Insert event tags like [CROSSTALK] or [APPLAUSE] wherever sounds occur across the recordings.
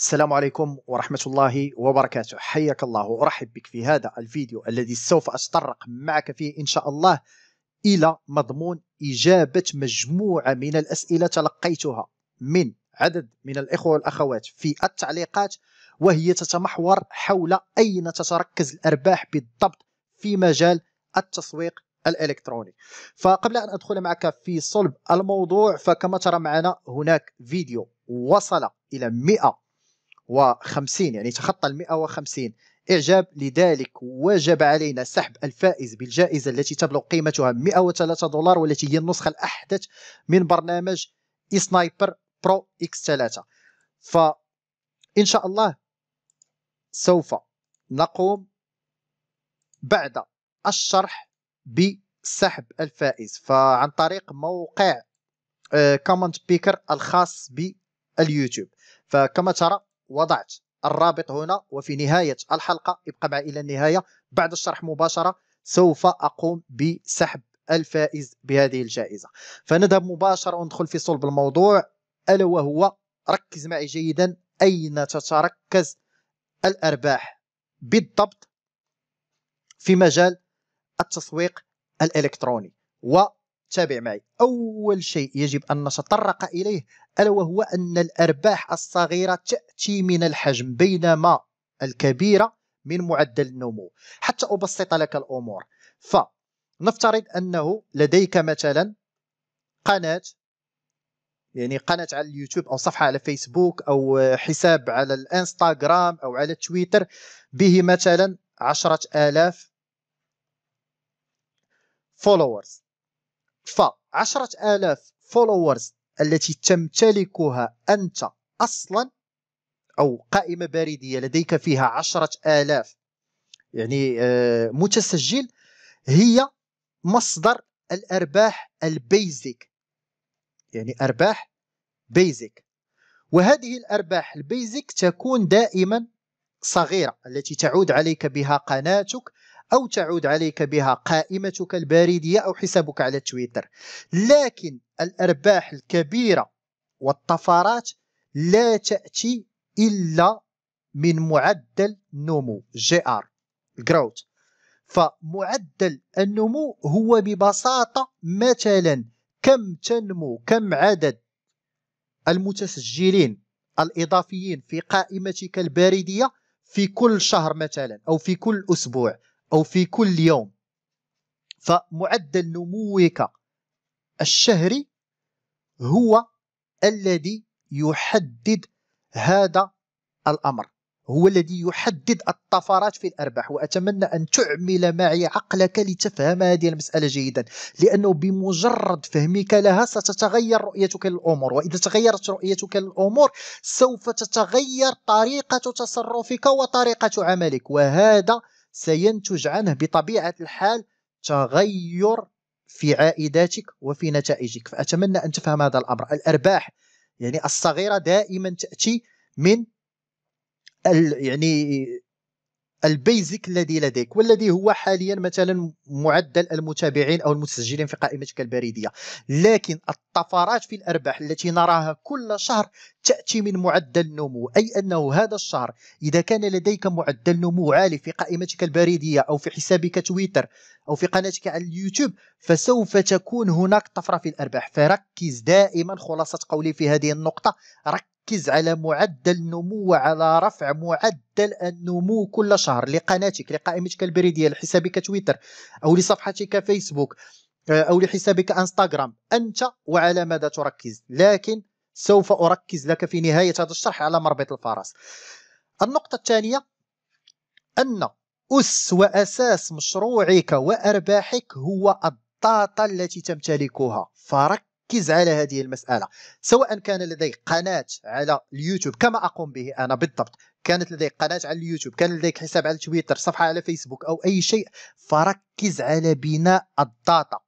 السلام عليكم ورحمة الله وبركاته حياك الله ورحب بك في هذا الفيديو الذي سوف أتطرق معك فيه إن شاء الله إلى مضمون إجابة مجموعة من الأسئلة تلقيتها من عدد من الإخوة والأخوات في التعليقات وهي تتمحور حول أين تتركز الأرباح بالضبط في مجال التسويق الالكتروني فقبل ان ادخل معك في صلب الموضوع فكما ترى معنا هناك فيديو وصل الى 100 150 يعني تخطى ال 150 إعجاب لذلك وجب علينا سحب الفائز بالجائزة التي تبلغ قيمتها 103 دولار والتي هي النسخة الأحدث من برنامج سنايبر برو اكس 3 فإن شاء الله سوف نقوم بعد الشرح بسحب الفائز فعن طريق موقع كومنت آه، بيكر الخاص باليوتيوب فكما ترى وضعت الرابط هنا وفي نهاية الحلقة ابقى معي إلى النهاية بعد الشرح مباشرة سوف أقوم بسحب الفائز بهذه الجائزة فنذهب مباشرة وندخل في صلب الموضوع ألا وهو ركز معي جيدا أين تتركز الأرباح بالضبط في مجال التسويق الإلكتروني و تابع معي أول شيء يجب أن نتطرق إليه ألا وهو أن الأرباح الصغيرة تأتي من الحجم بينما الكبيرة من معدل النمو حتى أبسط لك الأمور فنفترض أنه لديك مثلا قناة يعني قناة على اليوتيوب أو صفحة على فيسبوك أو حساب على الانستغرام أو على تويتر به مثلا عشرة آلاف فولورز ف 10000 فولورز التي تمتلكها أنت أصلا أو قائمة بريدية لديك فيها 10000 يعني آه، متسجل هي مصدر الأرباح البيزك يعني أرباح بيزك وهذه الأرباح البيزك تكون دائما صغيرة التي تعود عليك بها قناتك أو تعود عليك بها قائمتك البريدية أو حسابك على تويتر لكن الأرباح الكبيرة والطفرات لا تأتي إلا من معدل نمو جي ار جروث فمعدل النمو هو ببساطة مثلا كم تنمو كم عدد المتسجلين الإضافيين في قائمتك البريدية في كل شهر مثلا أو في كل أسبوع أو في كل يوم فمعدل نموك الشهري هو الذي يحدد هذا الأمر هو الذي يحدد الطفرات في الأرباح وأتمنى أن تعمل معي عقلك لتفهم هذه المسألة جيدا لأنه بمجرد فهمك لها ستتغير رؤيتك للأمور وإذا تغيرت رؤيتك للأمور سوف تتغير طريقة تصرفك وطريقة عملك وهذا سينتج عنه بطبيعة الحال تغير في عائداتك وفي نتائجك فأتمنى أن تفهم هذا الأمر الأرباح يعني الصغيرة دائما تأتي من يعني البيزك الذي لديك والذي هو حاليا مثلا معدل المتابعين او المسجلين في قائمتك البريديه لكن الطفرات في الارباح التي نراها كل شهر تاتي من معدل النمو اي انه هذا الشهر اذا كان لديك معدل نمو عالي في قائمتك البريديه او في حسابك تويتر او في قناتك على اليوتيوب فسوف تكون هناك طفره في الارباح فركز دائما خلاصه قولي في هذه النقطه ركز ركز على معدل نمو وعلى رفع معدل النمو كل شهر لقناتك لقائمتك البريديه لحسابك تويتر او لصفحتك فيسبوك آه، او لحسابك انستغرام انت وعلى ماذا تركز لكن سوف اركز لك في نهايه هذا الشرح على مربط الفرس النقطه الثانيه ان أس وأساس مشروعك وأرباحك هو الطاقه التي تمتلكها فرك ركز على هذه المسألة سواء كان لديك قناة على اليوتيوب كما أقوم به أنا بالضبط كانت لديك قناة على اليوتيوب كان لديك حساب على تويتر صفحة على فيسبوك أو أي شيء فركز على بناء الداتا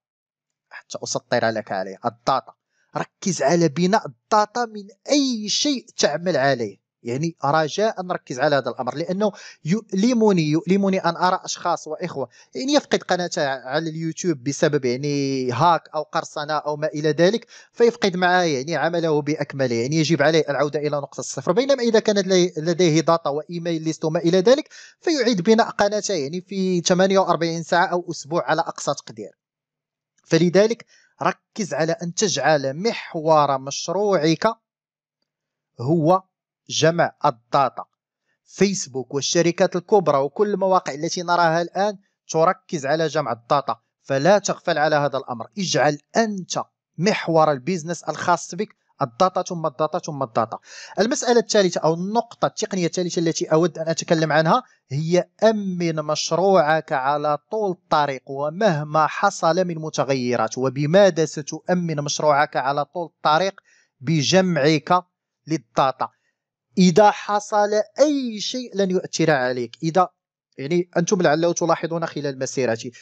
حتى أسطر لك عليه الداتا ركز على بناء الداتا من أي شيء تعمل عليه يعني رجاء نركز على هذا الأمر لأنه يؤلمني يؤلمني أن أرى أشخاص وإخوة يعني يفقد قناته على اليوتيوب بسبب يعني هاك أو قرصنة أو ما إلى ذلك فيفقد معاه يعني عمله بأكمله يعني يجب عليه العودة إلى نقطة الصفر بينما إذا كان لديه داتا وإيميل ليست وما إلى ذلك فيعيد بناء قناته يعني في 48 ساعة أو أسبوع على أقصى تقدير فلذلك ركز على أن تجعل محور مشروعك هو جمع الداتا فيسبوك والشركات الكبرى وكل المواقع التي نراها الآن تركز على جمع الداتا فلا تغفل على هذا الأمر اجعل أنت محور البيزنس الخاص بك الداتا ثم الداتا ثم الداتا المسألة الثالثة أو النقطة التقنية الثالثة التي أود أن أتكلم عنها هي أمن مشروعك على طول الطريق ومهما حصل من متغيرات وبماذا ستؤمن مشروعك على طول الطريق بجمعك للداتا إذا حصل أي شيء لن يؤثر عليك إذا يعني أنتم لعله تلاحظون خلال مسيرتي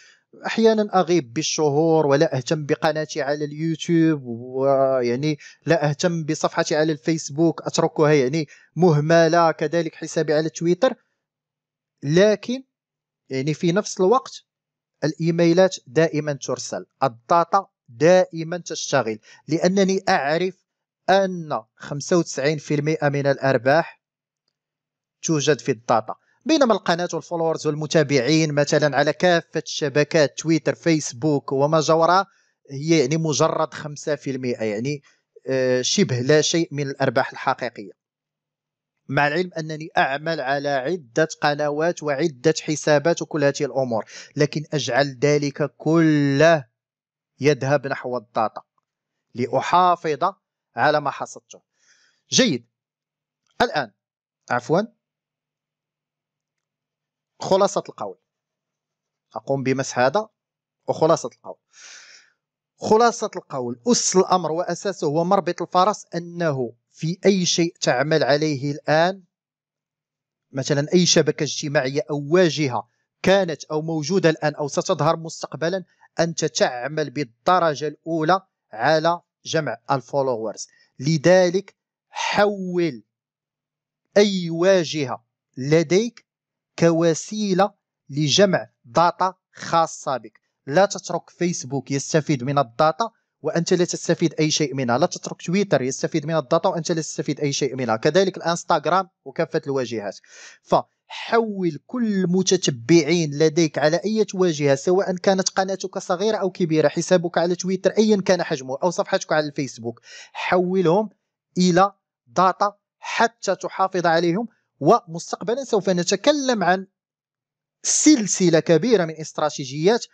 احيانا اغيب بالشهور ولا اهتم بقناتي على اليوتيوب ويعني لا اهتم بصفحتي على الفيسبوك اتركها يعني مهمله كذلك حسابي على تويتر لكن يعني في نفس الوقت الايميلات دائما ترسل الداتا دائما تشتغل لانني اعرف أن 95% من الأرباح توجد في الداتا بينما القناة والفولورز والمتابعين مثلا على كافة الشبكات تويتر فيسبوك وما جورها هي يعني مجرد 5% يعني آه، شبه لا شيء من الأرباح الحقيقية مع العلم أنني أعمل على عدة قنوات وعدة حسابات وكل هذه الأمور لكن أجعل ذلك كله يذهب نحو الداتا لأحافظ على ما حصدته جيد الآن عفوا خلاصة القول أقوم بمسح هذا وخلاصة القول خلاصة القول أس الأمر وأساسه هو مربط الفرس أنه في أي شيء تعمل عليه الآن مثلا أي شبكة اجتماعية أو واجهة كانت أو موجودة الآن أو ستظهر مستقبلا أنت تعمل بالدرجة الأولى على جمع الفولورز لذلك حول أي واجهة لديك كوسيلة لجمع داتا خاصة بك لا تترك فيسبوك يستفيد من الداتا وانت لا تستفيد اي شيء منها لا تترك تويتر يستفيد من الداتا وانت لا تستفيد اي شيء منها كذلك الانستغرام وكافه الواجهات ف حول كل المتتبعين لديك على أي واجهة سواء كانت قناتك صغيرة أو كبيرة حسابك على تويتر أيا كان حجمه أو صفحتك على الفيسبوك حولهم إلى داتا حتى تحافظ عليهم ومستقبلا سوف نتكلم عن سلسلة كبيرة من استراتيجيات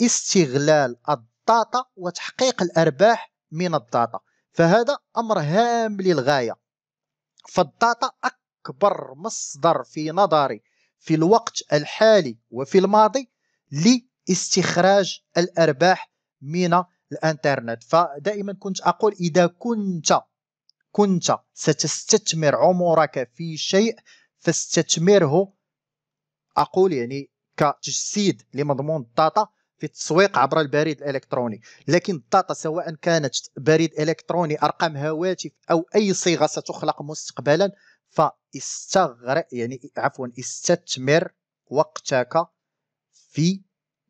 استغلال الداتا وتحقيق الأرباح من الداتا فهذا أمر هام للغاية فالداتا أكبر مصدر في نظري في الوقت الحالي وفي الماضي لاستخراج الأرباح من الانترنت فدائما كنت اقول اذا كنت كنت ستستثمر عمرك في شيء فاستثمره اقول يعني كتجسيد لمضمون الداتا في التسويق عبر البريد الالكتروني لكن الداتا سواء كانت بريد الكتروني ارقام هواتف او اي صيغه ستخلق مستقبلا فاستغرق يعني عفوا استثمر وقتك في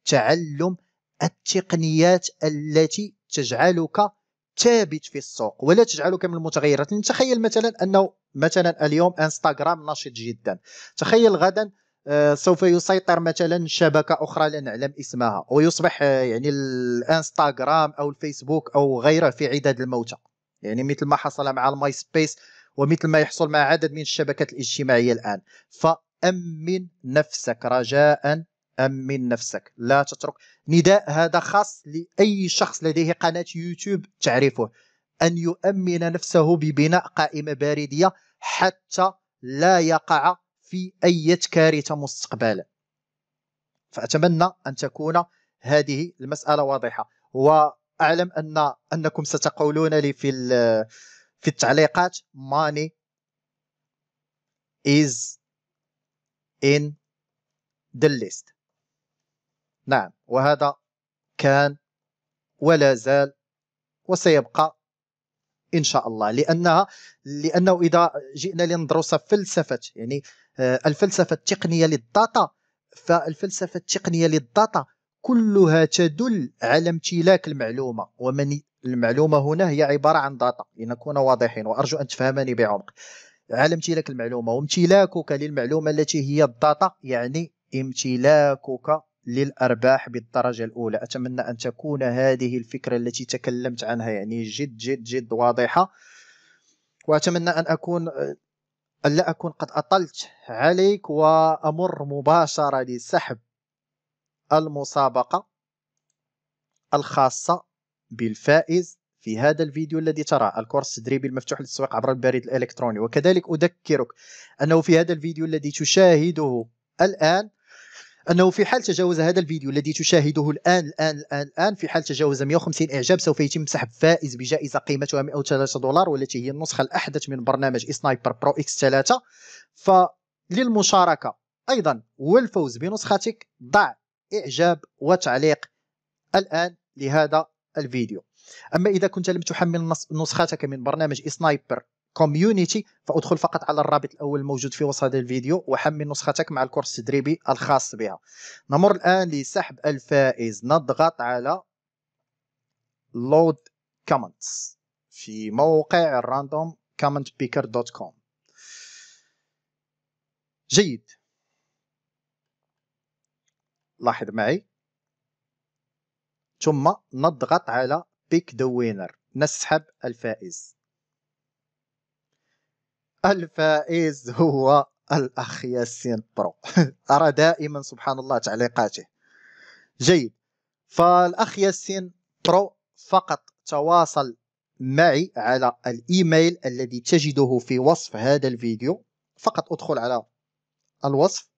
تعلم التقنيات التي تجعلك ثابت في السوق ولا تجعلك من المتغيرات يعني تخيل مثلا انه مثلا اليوم انستغرام نشط جدا تخيل غدا آه، سوف يسيطر مثلا شبكه اخرى لا نعلم اسمها ويصبح آه، يعني الانستغرام او الفيسبوك او غيره في عداد الموتى يعني مثل ما حصل مع الماي سبيس ومثل ما يحصل مع عدد من الشبكات الاجتماعية الآن فأمن نفسك رجاء أمن نفسك لا تترك نداء هذا خاص لأي شخص لديه قناة يوتيوب تعرفه أن يؤمن نفسه ببناء قائمة باردية حتى لا يقع في أي كارثة مستقبلا فأتمنى أن تكون هذه المسألة واضحة وأعلم أن أنكم ستقولون لي في في التعليقات money is in the list نعم وهذا كان ولا زال وسيبقى ان شاء الله لانها لانه اذا جئنا لندرس فلسفه يعني آه، الفلسفه التقنيه للداتا فالفلسفه التقنيه للداتا كلها تدل على امتلاك المعلومه ومن المعلومه هنا هي عباره عن داتا لنكون واضحين وارجو ان تفهمني بعمق على امتلاك المعلومه وامتلاكك للمعلومه التي هي الداتا يعني امتلاكك للارباح بالدرجه الاولى اتمنى ان تكون هذه الفكره التي تكلمت عنها يعني جد جد جد واضحه واتمنى ان اكون ألا أكون قد أطلت عليك وأمر مباشرة لسحب المسابقة الخاصة بالفائز في هذا الفيديو الذي ترى الكورس التدريبي المفتوح للتسويق عبر البريد الالكتروني وكذلك اذكرك انه في هذا الفيديو الذي تشاهده الان انه في حال تجاوز هذا الفيديو الذي تشاهده الان الان الان, الآن في حال تجاوز 150 اعجاب سوف يتم سحب فائز بجائزه قيمتها 103 دولار والتي هي النسخه الاحدث من برنامج سنايبر برو اكس 3 فللمشاركه ايضا والفوز بنسختك ضع اعجاب وتعليق الان لهذا الفيديو أما إذا كنت لم تحمل نسختك من برنامج سنايبر كوميونيتي فادخل فقط على الرابط الاول الموجود في وسط هذا الفيديو وحمل نسختك مع الكورس التدريبي الخاص بها نمر الان لسحب الفائز نضغط على لود كومنتس في موقع الراندوم كومنت بيكر دوت كوم جيد لاحظ معي ثم نضغط على بيك ذا وينر نسحب الفائز الفائز هو الاخ ياسين برو [LAUGHS] ارى دائما سبحان الله تعليقاته جيد فالاخ ياسين برو فقط تواصل معي على الايميل الذي تجده في وصف هذا الفيديو فقط ادخل على الوصف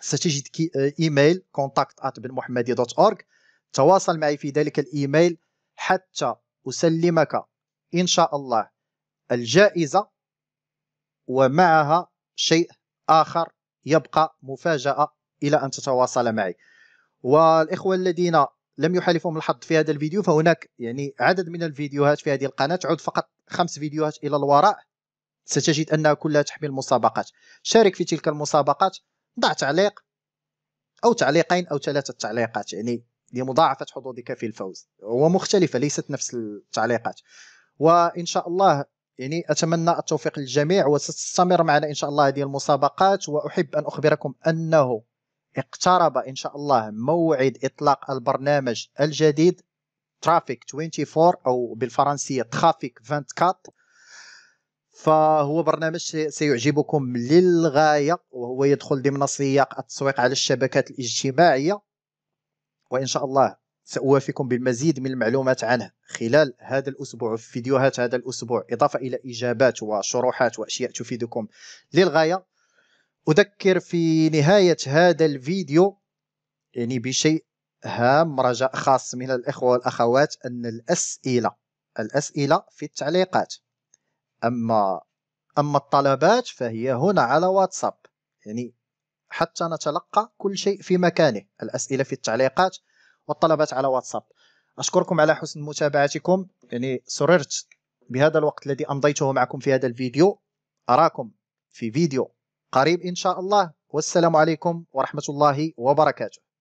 ستجد ايميل contact@binmohammadi.org تواصل معي في ذلك الإيميل حتى أسلمك إن شاء الله الجائزة ومعها شيء آخر يبقى مفاجأة إلى أن تتواصل معي والإخوة الذين لم يحالفهم الحظ في هذا الفيديو فهناك يعني عدد من الفيديوهات في هذه القناة عد فقط خمس فيديوهات إلى الوراء ستجد أنها كلها تحمل مسابقات شارك في تلك المسابقات ضع تعليق أو تعليقين أو ثلاثة تعليقات يعني لمضاعفة حظوظك في الفوز ومختلفة ليست نفس التعليقات وإن شاء الله يعني أتمنى التوفيق للجميع وستستمر معنا إن شاء الله هذه المسابقات وأحب أن أخبركم أنه اقترب إن شاء الله موعد إطلاق البرنامج الجديد ترافيك 24 أو بالفرنسية ترافيك 24 فهو برنامج سيعجبكم للغاية وهو يدخل ضمن سياق التسويق على الشبكات الاجتماعية وإن شاء الله سأوافيكم بالمزيد من المعلومات عنه خلال هذا الأسبوع في فيديوهات هذا الأسبوع إضافة إلى إجابات وشروحات وأشياء تفيدكم للغاية أذكر في نهاية هذا الفيديو يعني بشيء هام رجاء خاص من الإخوة والأخوات أن الأسئلة الأسئلة في التعليقات أما أما الطلبات فهي هنا على واتساب يعني حتى نتلقى كل شيء في مكانه الأسئلة في التعليقات والطلبات على واتساب أشكركم على حسن متابعتكم يعني سررت بهذا الوقت الذي أمضيته معكم في هذا الفيديو أراكم في فيديو قريب إن شاء الله والسلام عليكم ورحمة الله وبركاته